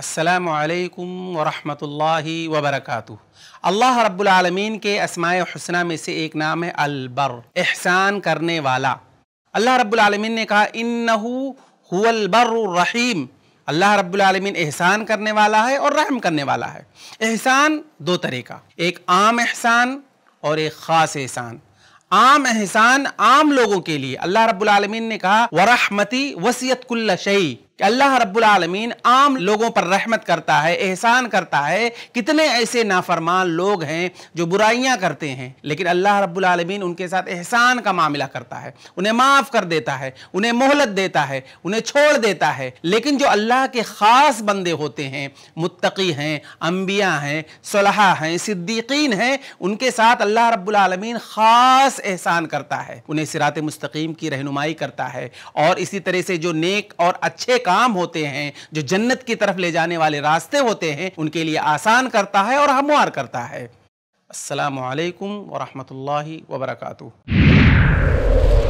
असलकम वरहमल वबरक अल्लाह रब्लमीन के अस्माए हसना में से एक नाम है अलबर एहसान करने वाला अल्लाह रब्लमीन ने कहा इन्नहुअलबर्रहीम अल्लाह रब्लमीन एहसान करने वाला है और रहम करने वाला है एहसान दो तरह का एक आम एहसान और एक ख़ास एहसान आम एहसान आम लोगों के लिए अल्लाह रब्लमीन ने कहा वरहमती वसीयत कुल्ल शई कि अल्लाह रब्बुल आलमीन आम लोगों पर रहमत करता है एहसान करता है कितने ऐसे नाफरमान लोग हैं जो बुराइयां करते हैं लेकिन अल्लाह रब्बुल आलमीन उनके साथ एहसान का मामला करता है उन्हें माफ़ कर देता है उन्हें मोहलत देता है उन्हें छोड़ देता है लेकिन जो अल्लाह के ख़ास बंदे होते हैं मुत्तकी हैं अम्बिया हैं सलाहा हैं सिद्दीकीन हैं उनके साथ अल्लाह रब्बुल आलमीन ख़ास एहसान करता है उन्हें सिरात मुस्तकीम की रहनुमाई करता है और इसी तरह से जो नेक और अच्छे काम होते हैं जो जन्नत की तरफ ले जाने वाले रास्ते होते हैं उनके लिए आसान करता है और हमवार करता है असलकम वरहमल वर्का